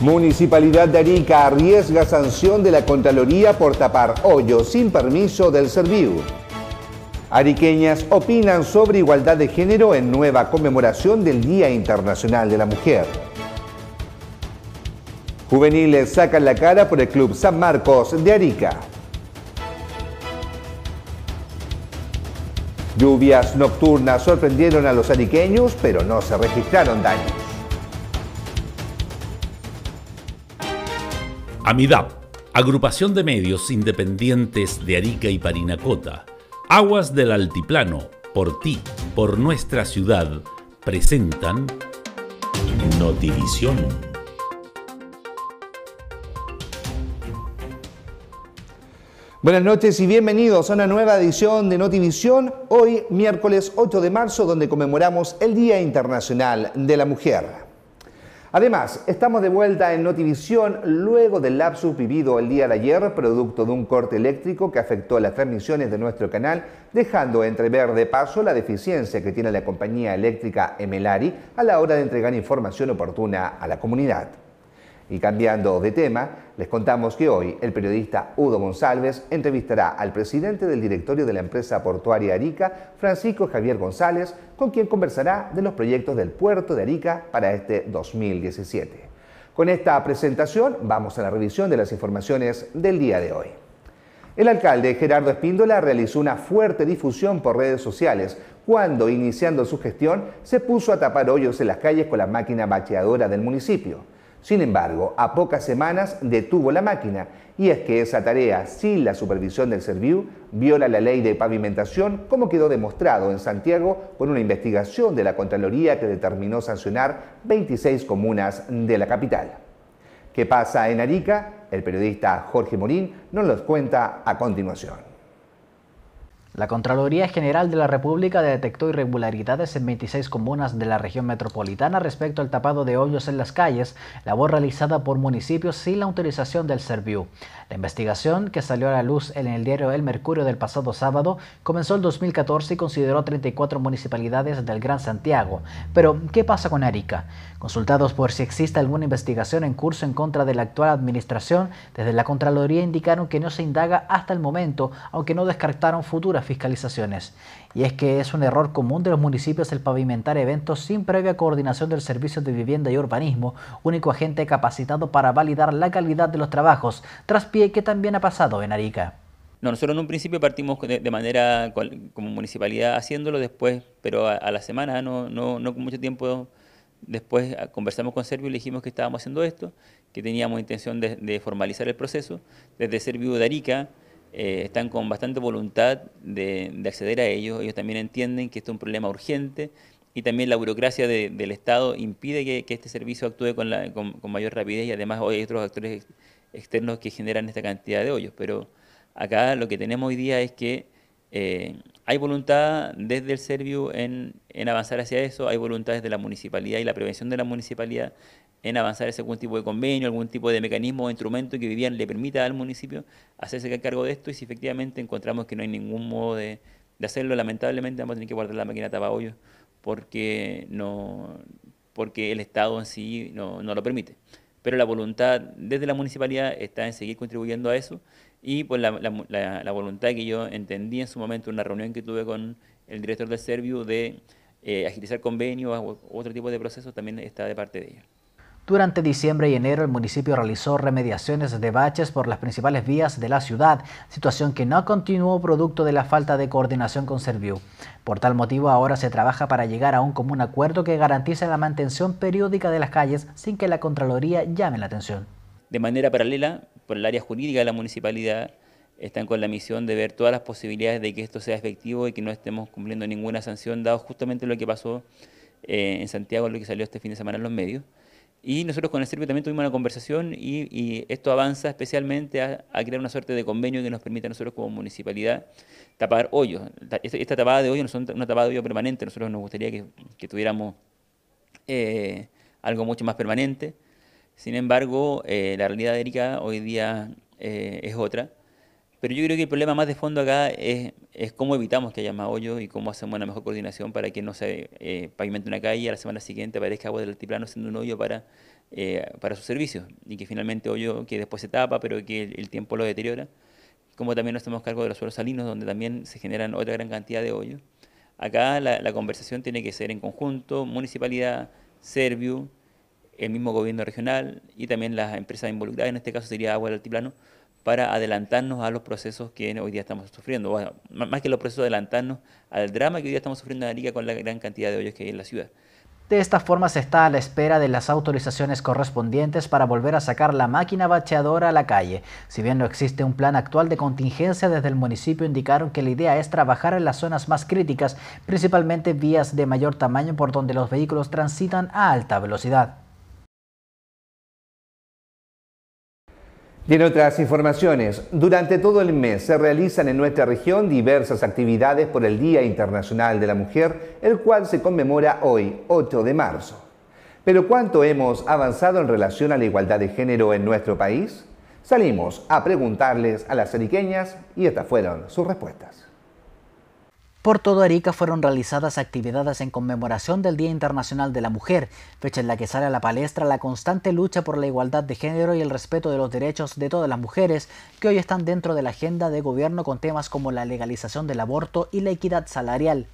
Municipalidad de Arica arriesga sanción de la Contraloría por tapar hoyos sin permiso del Serviu. Ariqueñas opinan sobre igualdad de género en nueva conmemoración del Día Internacional de la Mujer. Juveniles sacan la cara por el Club San Marcos de Arica. Lluvias nocturnas sorprendieron a los ariqueños, pero no se registraron daños. AMIDAP, Agrupación de Medios Independientes de Arica y Parinacota, Aguas del Altiplano, por ti, por nuestra ciudad, presentan Notivisión. Buenas noches y bienvenidos a una nueva edición de Notivisión, hoy miércoles 8 de marzo, donde conmemoramos el Día Internacional de la Mujer. Además, estamos de vuelta en Notivisión luego del lapsus vivido el día de ayer, producto de un corte eléctrico que afectó las transmisiones de nuestro canal, dejando entrever de paso la deficiencia que tiene la compañía eléctrica Emelari a la hora de entregar información oportuna a la comunidad. Y cambiando de tema, les contamos que hoy el periodista Udo González entrevistará al presidente del directorio de la empresa portuaria Arica, Francisco Javier González, con quien conversará de los proyectos del puerto de Arica para este 2017. Con esta presentación vamos a la revisión de las informaciones del día de hoy. El alcalde Gerardo Espíndola realizó una fuerte difusión por redes sociales cuando, iniciando su gestión, se puso a tapar hoyos en las calles con la máquina bacheadora del municipio. Sin embargo, a pocas semanas detuvo la máquina y es que esa tarea, sin la supervisión del Serviu, viola la ley de pavimentación, como quedó demostrado en Santiago con una investigación de la Contraloría que determinó sancionar 26 comunas de la capital. ¿Qué pasa en Arica? El periodista Jorge Morín nos los cuenta a continuación. La Contraloría General de la República detectó irregularidades en 26 comunas de la región metropolitana respecto al tapado de hoyos en las calles, labor realizada por municipios sin la utilización del Serviu. La investigación, que salió a la luz en el diario El Mercurio del pasado sábado, comenzó en 2014 y consideró 34 municipalidades del Gran Santiago. Pero, ¿qué pasa con Arica? Consultados por si existe alguna investigación en curso en contra de la actual administración, desde la Contraloría indicaron que no se indaga hasta el momento, aunque no descartaron futuras fiscalizaciones. Y es que es un error común de los municipios el pavimentar eventos sin previa coordinación del Servicio de Vivienda y Urbanismo, único agente capacitado para validar la calidad de los trabajos, traspié que también ha pasado en Arica. No, nosotros en un principio partimos de, manera como municipalidad haciéndolo después, pero a, la semana, no, no, con mucho tiempo después conversamos con Servio y le dijimos que estábamos haciendo esto, que teníamos intención de, de formalizar el proceso. Desde Servio de Arica eh, están con bastante voluntad de, acceder a ellos. Ellos también entienden que esto es un problema urgente y también la burocracia del Estado impide que, este servicio actúe con, con, mayor rapidez y además hoy hay otros actores externos que generan esta cantidad de hoyos. Pero acá lo que tenemos hoy día es que eh, hay voluntad desde el Servio en, avanzar hacia eso, hay voluntad desde la municipalidad y la prevención de la municipalidad en avanzar hacia algún tipo de convenio, algún tipo de mecanismo o instrumento que vivían le permita al municipio hacerse cargo de esto y si efectivamente encontramos que no hay ningún modo de, hacerlo, lamentablemente vamos a tener que guardar la máquina hoyo porque, no, porque el Estado en sí no, no lo permite. Pero la voluntad desde la municipalidad está en seguir contribuyendo a eso y pues, la, la, voluntad que yo entendí en su momento en una reunión que tuve con el director de Serviu eh, de agilizar convenios o otro tipo de procesos también está de parte de ella. Durante diciembre y enero el municipio realizó remediaciones de baches por las principales vías de la ciudad, situación que no continuó producto de la falta de coordinación con Serviu. Por tal motivo ahora se trabaja para llegar a un común acuerdo que garantice la mantención periódica de las calles sin que la Contraloría llame la atención. De manera paralela, por el área jurídica de la municipalidad, están con la misión de ver todas las posibilidades de que esto sea efectivo y que no estemos cumpliendo ninguna sanción, dado justamente lo que pasó eh, en Santiago, lo que salió este fin de semana en los medios. Y nosotros con el Servio también tuvimos una conversación y, esto avanza especialmente a, crear una suerte de convenio que nos permita a nosotros como municipalidad tapar hoyos. Esta, tapada de hoyos no es una tapada de hoyos permanente, nosotros nos gustaría que, tuviéramos eh, algo mucho más permanente. Sin embargo, eh, la realidad de Erika hoy día eh, es otra. Pero yo creo que el problema más de fondo acá es, cómo evitamos que haya más hoyos y cómo hacemos una mejor coordinación para que no se eh, pavimente una calle y a la semana siguiente aparezca agua del altiplano siendo un hoyo para, para sus servicios. Y que finalmente hoyo que después se tapa, pero que el, tiempo lo deteriora. Como también nos hacemos cargo de los suelos salinos, donde también se generan otra gran cantidad de hoyos. Acá la, la conversación tiene que ser en conjunto, municipalidad, Serviu, el mismo gobierno regional y también las empresas involucradas, en este caso sería Agua del Altiplano, para adelantarnos a los procesos que hoy día estamos sufriendo. más que los procesos, adelantarnos al drama que hoy día estamos sufriendo en Arica con la gran cantidad de hoyos que hay en la ciudad. De esta forma se está a la espera de las autorizaciones correspondientes para volver a sacar la máquina bacheadora a la calle. Si bien no existe un plan actual de contingencia, desde el municipio indicaron que la idea es trabajar en las zonas más críticas, principalmente vías de mayor tamaño por donde los vehículos transitan a alta velocidad. Y en otras informaciones, durante todo el mes se realizan en nuestra región diversas actividades por el Día Internacional de la Mujer, el cual se conmemora hoy, 8 de marzo. Pero ¿cuánto hemos avanzado en relación a la igualdad de género en nuestro país? Salimos a preguntarles a las eriqueñas y estas fueron sus respuestas. Por todo Arica fueron realizadas actividades en conmemoración del Día Internacional de la Mujer, fecha en la que sale a la palestra la constante lucha por la igualdad de género y el respeto de los derechos de todas las mujeres que hoy están dentro de la agenda de gobierno con temas como la legalización del aborto y la equidad salarial.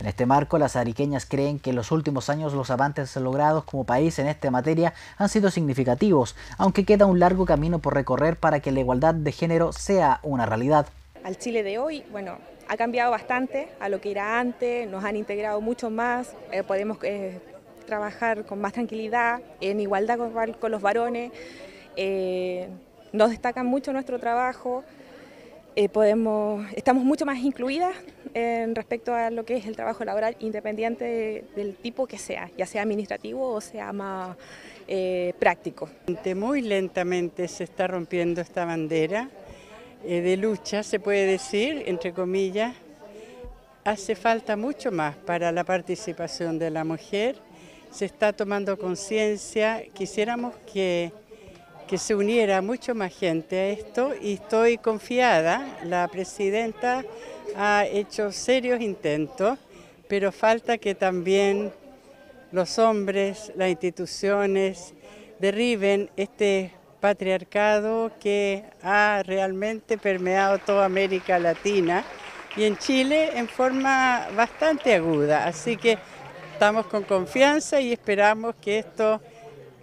En este marco, las ariqueñas creen que en los últimos años los avances logrados como país en esta materia han sido significativos, aunque queda un largo camino por recorrer para que la igualdad de género sea una realidad. Al Chile de hoy, bueno, ha cambiado bastante a lo que era antes, nos han integrado mucho más, eh, podemos eh, trabajar con más tranquilidad, en igualdad con, los varones, eh, nos destacan mucho nuestro trabajo, podemos, estamos mucho más incluidas en respecto a lo que es el trabajo laboral independiente del tipo que sea, ya sea administrativo o sea más práctico. Muy lentamente se está rompiendo esta bandera. Eh, de lucha, se puede decir, entre comillas, hace falta mucho más para la participación de la mujer. Se está tomando conciencia, quisiéramos que, que se uniera mucho más gente a esto y estoy confiada, la presidenta ha hecho serios intentos, pero falta que también los hombres, las instituciones, derriben este patriarcado que ha realmente permeado toda América Latina y en Chile en forma bastante aguda. Así que estamos con confianza y esperamos que esto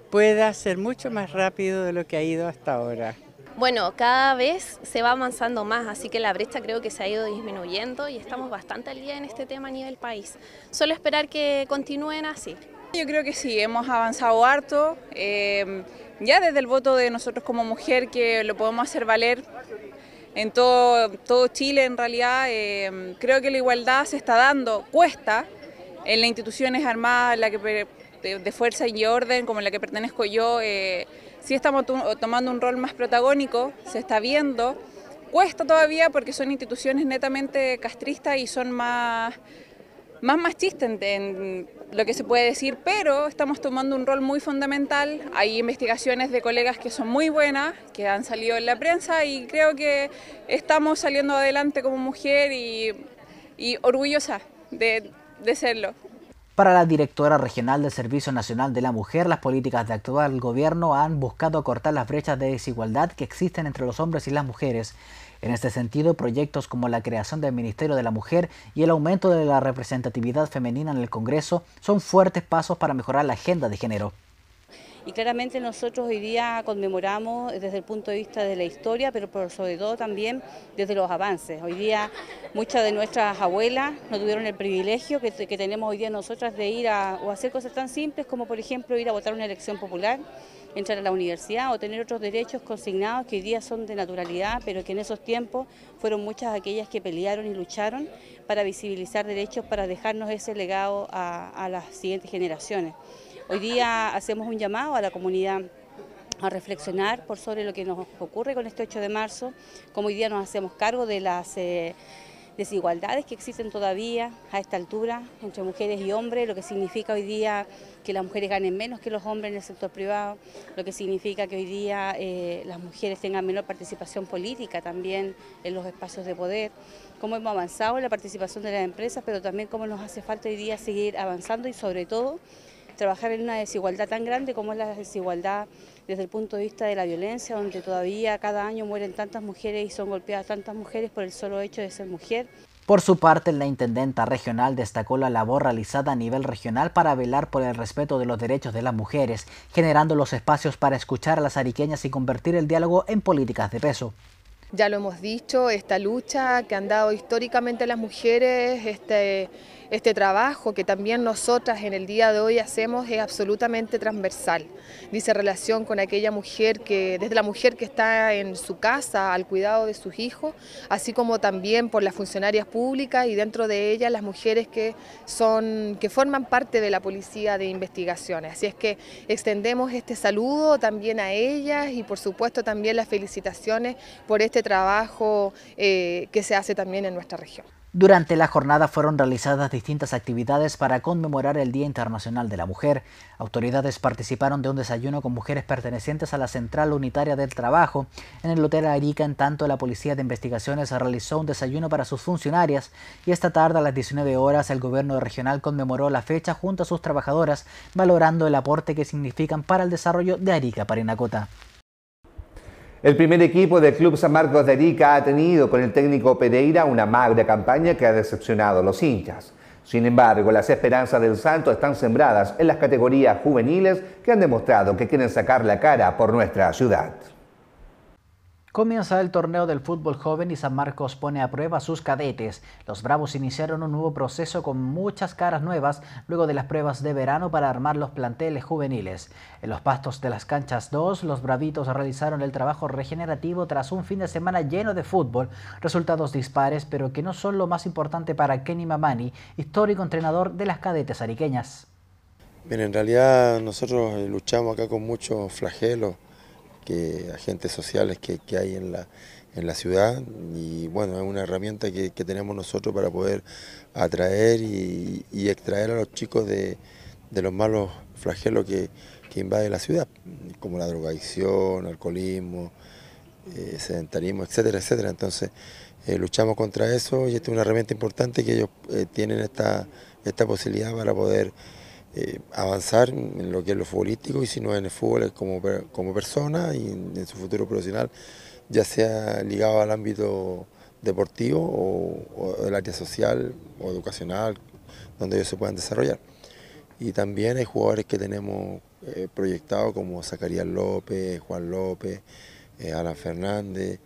pueda ser mucho más rápido de lo que ha ido hasta ahora. Bueno, cada vez se va avanzando más, así que la brecha creo que se ha ido disminuyendo y estamos bastante al día en este tema a nivel país. Solo esperar que continúen así. Yo creo que sí, hemos avanzado harto. Eh, ya desde el voto de nosotros como mujer que lo podemos hacer valer en todo, Chile en realidad. Eh, creo que la igualdad se está dando, cuesta, en las instituciones armadas, la que, de, fuerza y orden, como en la que pertenezco yo, eh, sí estamos tomando un rol más protagónico, se está viendo. Cuesta todavía porque son instituciones netamente castristas y son más más machista en, lo que se puede decir, pero estamos tomando un rol muy fundamental. Hay investigaciones de colegas que son muy buenas, que han salido en la prensa y creo que estamos saliendo adelante como mujer y, orgullosa de, de serlo. Para la directora regional del Servicio Nacional de la Mujer, las políticas de actual gobierno han buscado cortar las brechas de desigualdad que existen entre los hombres y las mujeres en este sentido, proyectos como la creación del Ministerio de la Mujer y el aumento de la representatividad femenina en el Congreso son fuertes pasos para mejorar la agenda de género. Y claramente nosotros hoy día conmemoramos desde el punto de vista de la historia, pero por sobre todo también desde los avances. Hoy día muchas de nuestras abuelas no tuvieron el privilegio que, tenemos hoy día nosotras de ir a o hacer cosas tan simples como por ejemplo ir a votar una elección popular entrar a la universidad o tener otros derechos consignados que hoy día son de naturalidad, pero que en esos tiempos fueron muchas aquellas que pelearon y lucharon para visibilizar derechos, para dejarnos ese legado a, las siguientes generaciones. Hoy día hacemos un llamado a la comunidad a reflexionar por sobre lo que nos ocurre con este 8 de marzo, como hoy día nos hacemos cargo de las... Eh, desigualdades que existen todavía a esta altura entre mujeres y hombres, lo que significa hoy día que las mujeres ganen menos que los hombres en el sector privado, lo que significa que hoy día eh, las mujeres tengan menor participación política también en los espacios de poder, cómo hemos avanzado en la participación de las empresas, pero también cómo nos hace falta hoy día seguir avanzando y sobre todo trabajar en una desigualdad tan grande como es la desigualdad desde el punto de vista de la violencia, donde todavía cada año mueren tantas mujeres y son golpeadas tantas mujeres por el solo hecho de ser mujer. Por su parte, la intendenta regional destacó la labor realizada a nivel regional para velar por el respeto de los derechos de las mujeres, generando los espacios para escuchar a las ariqueñas y convertir el diálogo en políticas de peso ya lo hemos dicho, esta lucha que han dado históricamente las mujeres, este, este trabajo que también nosotras en el día de hoy hacemos es absolutamente transversal. Dice relación con aquella mujer que, desde la mujer que está en su casa al cuidado de sus hijos, así como también por las funcionarias públicas y dentro de ellas las mujeres que, son, que forman parte de la Policía de Investigaciones. Así es que extendemos este saludo también a ellas y por supuesto también las felicitaciones por este trabajo eh, que se hace también en nuestra región. Durante la jornada fueron realizadas distintas actividades para conmemorar el Día Internacional de la Mujer. Autoridades participaron de un desayuno con mujeres pertenecientes a la Central Unitaria del Trabajo. En el Hotel Arica, en tanto, la Policía de Investigaciones realizó un desayuno para sus funcionarias y esta tarde a las 19 horas el gobierno regional conmemoró la fecha junto a sus trabajadoras, valorando el aporte que significan para el desarrollo de Arica Parinacota. El primer equipo del Club San Marcos de Arica ha tenido con el técnico Pereira una magra campaña que ha decepcionado a los hinchas. Sin embargo, las esperanzas del Santo están sembradas en las categorías juveniles que han demostrado que quieren sacar la cara por nuestra ciudad. Comienza el torneo del fútbol joven y San Marcos pone a prueba a sus cadetes. Los Bravos iniciaron un nuevo proceso con muchas caras nuevas luego de las pruebas de verano para armar los planteles juveniles. En los pastos de las canchas 2, los Bravitos realizaron el trabajo regenerativo tras un fin de semana lleno de fútbol, resultados dispares pero que no son lo más importante para Kenny Mamani, histórico entrenador de las cadetes ariqueñas. en realidad nosotros eh, luchamos acá con mucho flagelo, que agentes sociales que, hay en la, en la ciudad y bueno, es una herramienta que, tenemos nosotros para poder atraer y, extraer a los chicos de, los malos flagelos que, que, invade la ciudad, como la drogadicción, alcoholismo, eh, sedentarismo, etcétera, etcétera. Entonces eh, luchamos contra eso y esta es una herramienta importante que ellos eh, tienen esta, esta posibilidad para poder eh, avanzar en lo que es lo futbolístico y si no en el fútbol como, como persona y en su futuro profesional, ya sea ligado al ámbito deportivo o, el área social o educacional, donde ellos se puedan desarrollar. Y también hay jugadores que tenemos eh, proyectados como Zacarías López, Juan López, eh, Alan Fernández.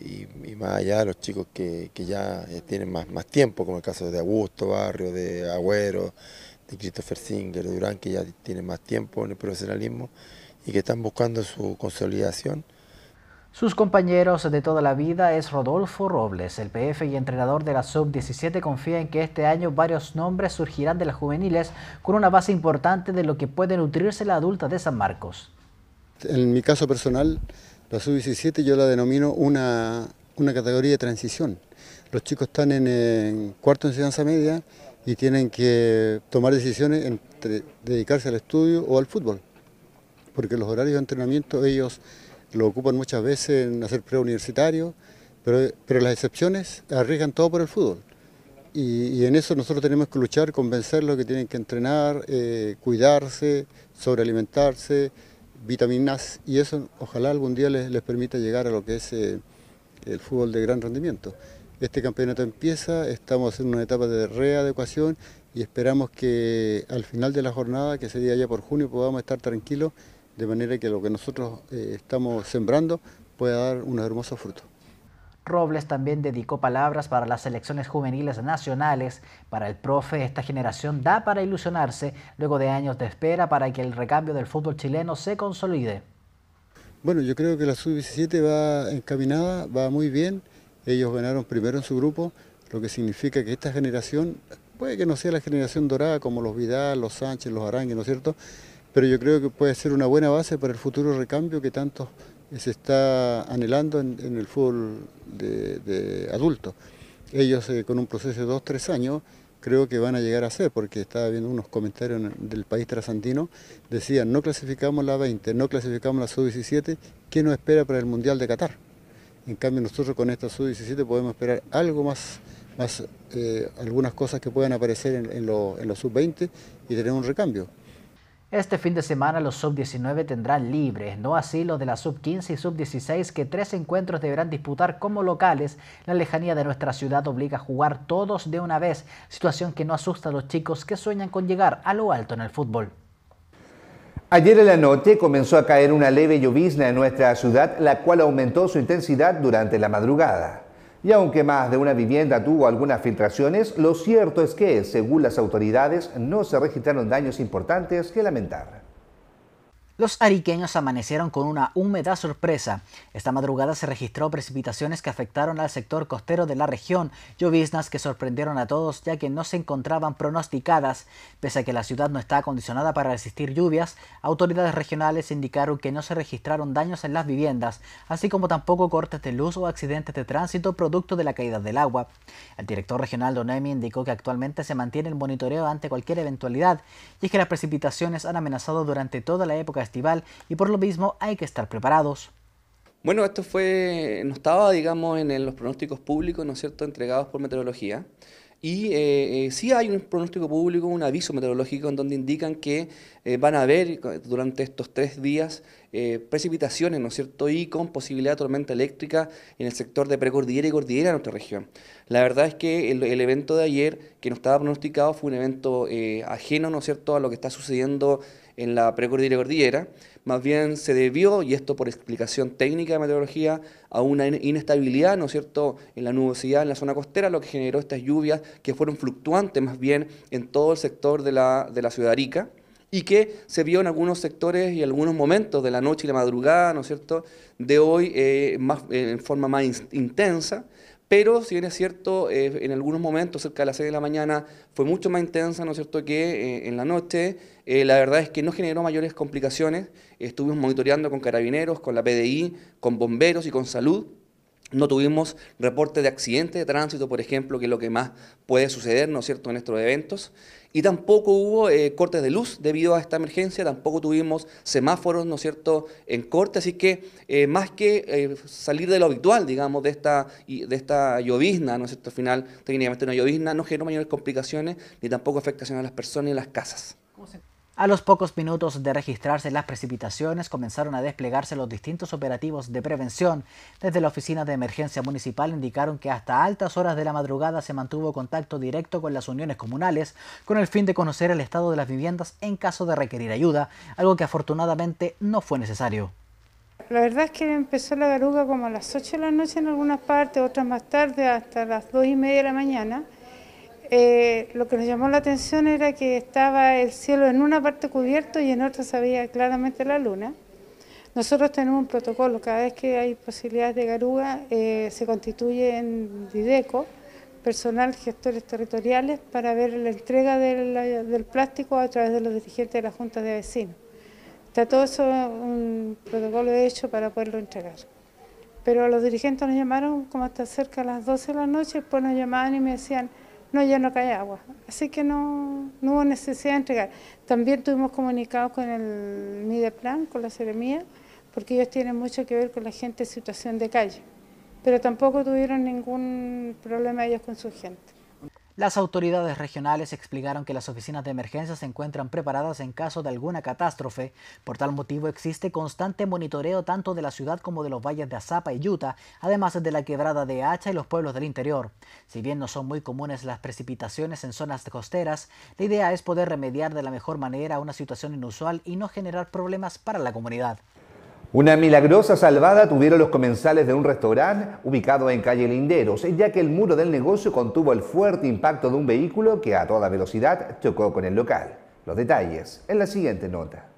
Y, más allá los chicos que, ya tienen más, más tiempo, como el caso de Augusto Barrio, de Agüero, de Christopher Singer, Durán, que ya tiene más tiempo en el profesionalismo y que están buscando su consolidación. Sus compañeros de toda la vida es Rodolfo Robles, el PF y entrenador de la Sub-17 confía en que este año varios nombres surgirán de las juveniles con una base importante de lo que puede nutrirse la adulta de San Marcos. En mi caso personal, la Sub-17 yo la denomino una, una categoría de transición. Los chicos están en, en cuarto de enseñanza media, y tienen que tomar decisiones entre dedicarse al estudio o al fútbol, porque los horarios de entrenamiento ellos lo ocupan muchas veces en hacer preuniversitario, pero, pero las excepciones arriesgan todo por el fútbol. Y, en eso nosotros tenemos que luchar, convencerlos que tienen que entrenar, eh, cuidarse, sobrealimentarse, vitaminas, y eso ojalá algún día les, les permita llegar a lo que es eh, el fútbol de gran rendimiento. Este campeonato empieza, estamos en una etapa de readecuación y esperamos que al final de la jornada, que sería ya por junio, podamos estar tranquilos, de manera que lo que nosotros eh, estamos sembrando pueda dar unos hermosos frutos. Robles también dedicó palabras para las selecciones juveniles nacionales. Para el profe, esta generación da para ilusionarse luego de años de espera para que el recambio del fútbol chileno se consolide. Bueno, yo creo que la sub-17 va encaminada, va muy bien. Ellos ganaron primero en su grupo, lo que significa que esta generación puede que no sea la generación dorada como los Vidal, los Sánchez, los Arangues, ¿no es cierto? Pero yo creo que puede ser una buena base para el futuro recambio que tanto se está anhelando en, el fútbol de, adultos. Ellos eh, con un proceso de dos, tres años creo que van a llegar a ser, porque estaba viendo unos comentarios del país trasandino, decían, no clasificamos la 20, no clasificamos la sub-17, ¿qué nos espera para el Mundial de Qatar? En cambio nosotros con esta sub-17 podemos esperar algo más, más eh, algunas cosas que puedan aparecer en, en los sub-20 y tener un recambio. Este fin de semana los sub-19 tendrán libres, no así los de la sub-15 y sub-16 que tres encuentros deberán disputar como locales. La lejanía de nuestra ciudad obliga a jugar todos de una vez, situación que no asusta a los chicos que sueñan con llegar a lo alto en el fútbol. Ayer en la noche comenzó a caer una leve llovizna en nuestra ciudad, la cual aumentó su intensidad durante la madrugada. Y aunque más de una vivienda tuvo algunas filtraciones, lo cierto es que, según las autoridades, no se registraron daños importantes que lamentar. Los ariqueños amanecieron con una húmeda sorpresa. Esta madrugada se registró precipitaciones que afectaron al sector costero de la región, lloviznas que sorprendieron a todos ya que no se encontraban pronosticadas. Pese a que la ciudad no está acondicionada para resistir lluvias, autoridades regionales indicaron que no se registraron daños en las viviendas, así como tampoco cortes de luz o accidentes de tránsito producto de la caída del agua. El director regional Donemi indicó que actualmente se mantiene el monitoreo ante cualquier eventualidad, y es que las precipitaciones han amenazado durante toda la época y por lo mismo hay que estar preparados. Bueno, esto fue, no estaba, digamos, en, los pronósticos públicos, ¿no es cierto?, entregados por meteorología. Y eh, eh, sí hay un pronóstico público, un aviso meteorológico en donde indican que eh, van a haber durante estos tres días eh, precipitaciones, ¿no es cierto? Y con posibilidad de tormenta eléctrica en el sector de precordillera y cordillera de nuestra región. La verdad es que el, evento de ayer, que no estaba pronosticado, fue un evento eh, ajeno, ¿no es cierto?, a lo que está sucediendo en la precordillera y cordillera. Más bien se debió, y esto por explicación técnica de meteorología, a una inestabilidad, ¿no es cierto?, en la nubosidad en la zona costera, lo que generó estas lluvias que fueron fluctuantes más bien en todo el sector de la, de la ciudad de Arica y que se vio en algunos sectores y algunos momentos de la noche y la madrugada, ¿no es cierto?, de hoy eh, más, eh, en forma más intensa, pero si bien es cierto, eh, en algunos momentos, cerca de las 6 de la mañana, fue mucho más intensa, ¿no es cierto?, que en la noche. la verdad es que no generó mayores complicaciones, estuvimos monitoreando con carabineros, con la PDI, con bomberos y con salud, no tuvimos reporte de accidentes de tránsito, por ejemplo, que es lo que más puede suceder, ¿no es cierto?, en estos eventos y tampoco hubo eh, cortes de luz debido a esta emergencia, tampoco tuvimos semáforos, ¿no es cierto?, en corte, así que eh, más que eh, salir de lo habitual, digamos, de esta, de esta llovizna, ¿no es cierto?, al final técnicamente una llovizna no generó mayores complicaciones ni tampoco afectación a las personas y las casas. A los pocos minutos de registrarse las precipitaciones, comenzaron a desplegarse los distintos operativos de prevención. Desde la Oficina de Emergencia Municipal indicaron que hasta altas horas de la madrugada se mantuvo contacto directo con las uniones comunales con el fin de conocer el estado de las viviendas en caso de requerir ayuda, algo que afortunadamente no fue necesario. La verdad es que empezó la garuga como a las 8 de la noche en algunas partes, otras más tarde, hasta las 2 y media de la mañana eh, lo que nos llamó la atención era que estaba el cielo en una parte cubierto y en otra se veía claramente la luna. Nosotros tenemos un protocolo, cada vez que hay posibilidades de garuga eh, se constituye en Dideco personal, gestores territoriales, para ver la entrega del, plástico a través de los dirigentes de la Junta de Vecinos. Está todo eso un protocolo hecho para poderlo entregar. Pero los dirigentes nos llamaron como hasta cerca de las 12 de la noche, después nos llamaban y me decían, no, ya no cae agua, así que no, no hubo necesidad de entregar. También tuvimos comunicado con el Mideplan, con la Ceremía, porque ellos tienen mucho que ver con la gente en situación de calle, pero tampoco tuvieron ningún problema ellos con su gente. Las autoridades regionales explicaron que las oficinas de emergencia se encuentran preparadas en caso de alguna catástrofe. Por tal motivo existe constante monitoreo tanto de la ciudad como de los valles de Azapa y Utah, además de la quebrada de Hacha y los pueblos del interior. Si bien no son muy comunes las precipitaciones en zonas costeras, la idea es poder remediar de la mejor manera una situación inusual y no generar problemas para la comunidad. Una milagrosa salvada tuvieron los comensales de un restaurante ubicado en calle Linderos, ya que el muro del negocio contuvo el fuerte impacto de un vehículo que a toda velocidad chocó con el local. Los detalles en la siguiente nota.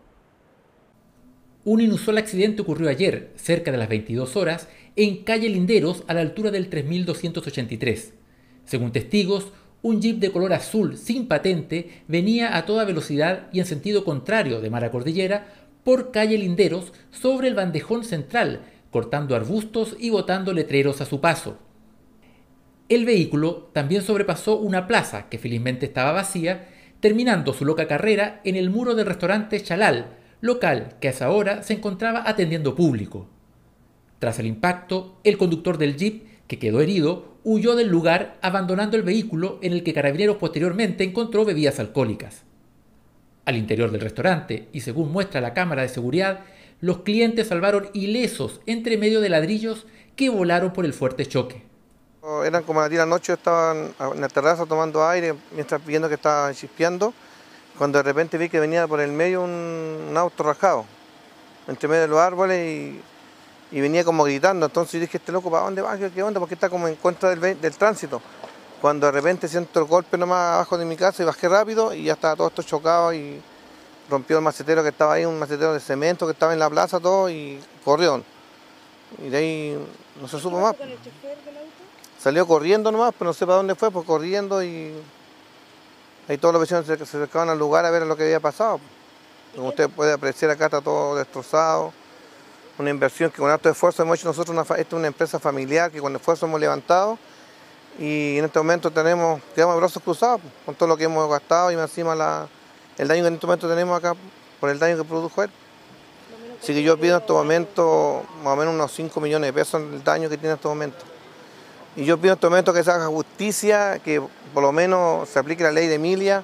Un inusual accidente ocurrió ayer, cerca de las 22 horas, en calle Linderos, a la altura del 3283. Según testigos, un jeep de color azul sin patente venía a toda velocidad y en sentido contrario de Mara Cordillera por calle Linderos sobre el bandejón central, cortando arbustos y botando letreros a su paso. El vehículo también sobrepasó una plaza que felizmente estaba vacía, terminando su loca carrera en el muro del restaurante Chalal, local que a esa hora se encontraba atendiendo público. Tras el impacto, el conductor del jeep, que quedó herido, huyó del lugar abandonando el vehículo en el que Carabineros posteriormente encontró bebidas alcohólicas al interior del restaurante y según muestra la cámara de seguridad, los clientes salvaron ilesos entre medio de ladrillos que volaron por el fuerte choque. Oh, eran como las de la noche, estaban en la terraza tomando aire mientras viendo que estaban chispeando, cuando de repente vi que venía por el medio un, auto rajado entre medio de los árboles y, venía como gritando. Entonces dije, este loco, ¿para dónde va? ¿Qué onda? Porque está como en contra del, del tránsito cuando de repente siento el golpe nomás abajo de mi casa y bajé rápido y ya estaba todo esto chocado y rompió el macetero que estaba ahí, un macetero de cemento que estaba en la plaza, todo y corrió. Y de ahí no se supo más. Salió corriendo nomás, pero no sé para dónde fue, pues corriendo y ahí todos los vecinos se acercaban al lugar a ver lo que había pasado. Como usted puede apreciar acá está todo destrozado. Una inversión que con alto esfuerzo hemos hecho nosotros, esta es una empresa familiar que con esfuerzo hemos levantado y en este momento tenemos, quedamos brazos cruzados pues, con todo lo que hemos gastado y encima el daño que en este momento tenemos acá por el daño que produjo él. Así que yo pido en este momento más o menos unos 5 millones de pesos en el daño que tiene en este momento. Y yo pido en este momento que se haga justicia, que por lo menos se aplique la ley de Emilia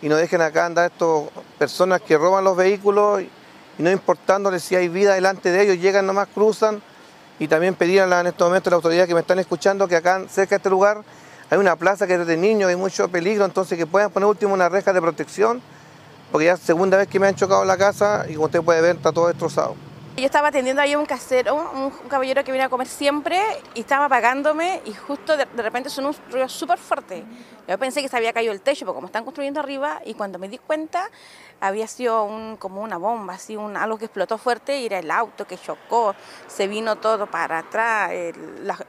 y no dejen acá andar estas personas que roban los vehículos y no importándole si hay vida delante de ellos, llegan nomás, cruzan y también pedir en estos momentos a las autoridades que me están escuchando que acá cerca de este lugar hay una plaza que es de niños, hay mucho peligro, entonces que puedan poner último una reja de protección, porque ya es la segunda vez que me han chocado la casa y como usted puede ver está todo destrozado. Yo estaba atendiendo ahí un casero, un, caballero que viene a comer siempre y estaba apagándome y justo de, repente sonó un ruido súper fuerte. Yo pensé que se había caído el techo, porque como están construyendo arriba y cuando me di cuenta había sido un, como una bomba, así un, algo que explotó fuerte y era el auto que chocó, se vino todo para atrás,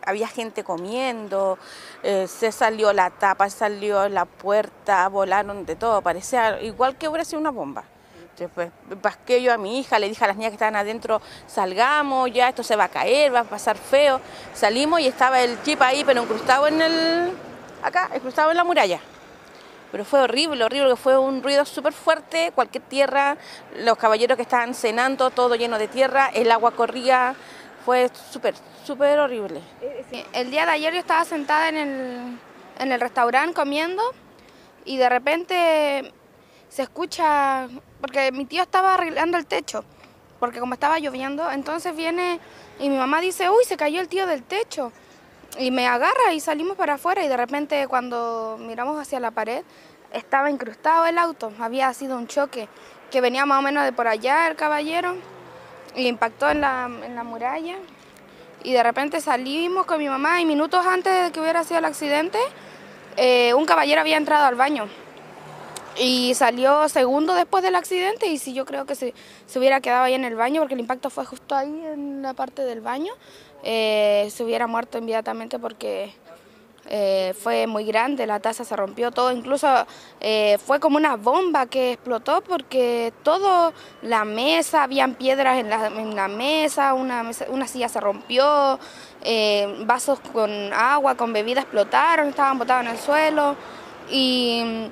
había gente comiendo, eh, se salió la tapa, salió la puerta, volaron de todo, parecía igual que hubiera sido una bomba. Después pasqué yo a mi hija, le dije a las niñas que estaban adentro, salgamos, ya esto se va a caer, va a pasar feo. Salimos y estaba el chip ahí, pero incrustado en el, acá, incrustado en la muralla pero fue horrible, horrible, fue un ruido súper fuerte, cualquier tierra, los caballeros que estaban cenando, todo lleno de tierra, el agua corría, fue súper, súper horrible. Eh, el día de ayer yo estaba sentada en el, en el restaurante comiendo y de repente se escucha, porque mi tío estaba arreglando el techo, porque como estaba lloviendo, entonces viene y mi mamá dice, uy, se cayó el tío del techo y me agarra y salimos para afuera y de repente cuando miramos hacia la pared estaba incrustado el auto, había sido un choque que venía más o menos de por allá el caballero y impactó en la, muralla y de repente salimos con mi mamá y minutos antes de que hubiera sido el accidente eh, un caballero había entrado al baño y salió segundo después del accidente y si yo creo que se, se hubiera quedado ahí en el baño porque el impacto fue justo ahí en la parte del baño eh, se hubiera muerto inmediatamente porque eh, fue muy grande, la taza se rompió todo, incluso eh, fue como una bomba que explotó porque todo, la mesa, habían piedras en la, mesa, una, silla se rompió, vasos con agua, con bebida explotaron, estaban botados en el suelo y,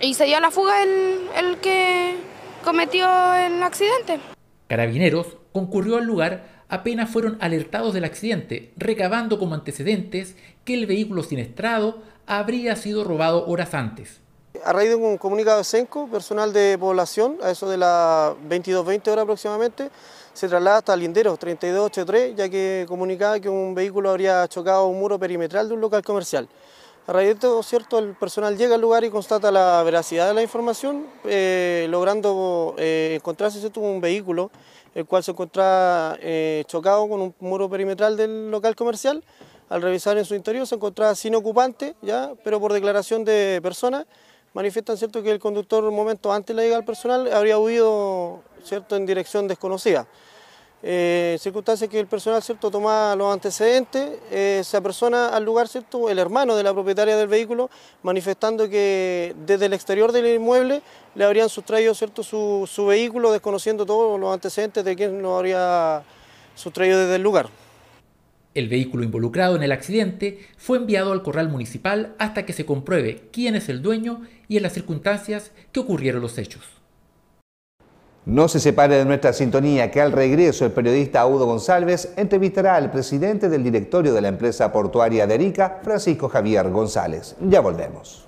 y se dio a la fuga el, el que cometió el accidente. Carabineros concurrió al lugar apenas fueron alertados del accidente, recabando como antecedentes que el vehículo siniestrado habría sido robado horas antes. A raíz de un comunicado de SENCO, personal de población, a eso de las 22.20 horas aproximadamente, se traslada hasta Lindero 3283, ya que comunicaba que un vehículo habría chocado un muro perimetral de un local comercial. A raíz de esto, cierto, el personal llega al lugar y constata la veracidad de la información, eh, logrando eh, encontrarse ¿cierto? un vehículo el cual se encontraba eh, chocado con un muro perimetral del local comercial. Al revisar en su interior se encontraba sin ocupante, ya, pero por declaración de persona manifiestan cierto que el conductor un momento antes de la llegada al personal habría huido cierto en dirección desconocida. Eh, circunstancia que el personal ¿cierto? toma los antecedentes, eh, se apersona al lugar ¿cierto? el hermano de la propietaria del vehículo, manifestando que desde el exterior del inmueble le habrían sustraído ¿cierto? Su, su vehículo, desconociendo todos los antecedentes de quien lo habría sustraído desde el lugar. El vehículo involucrado en el accidente fue enviado al corral municipal hasta que se compruebe quién es el dueño y en las circunstancias que ocurrieron los hechos. No se separe de nuestra sintonía, que al regreso el periodista Audo González entrevistará al presidente del directorio de la empresa portuaria de Rica, Francisco Javier González. Ya volvemos.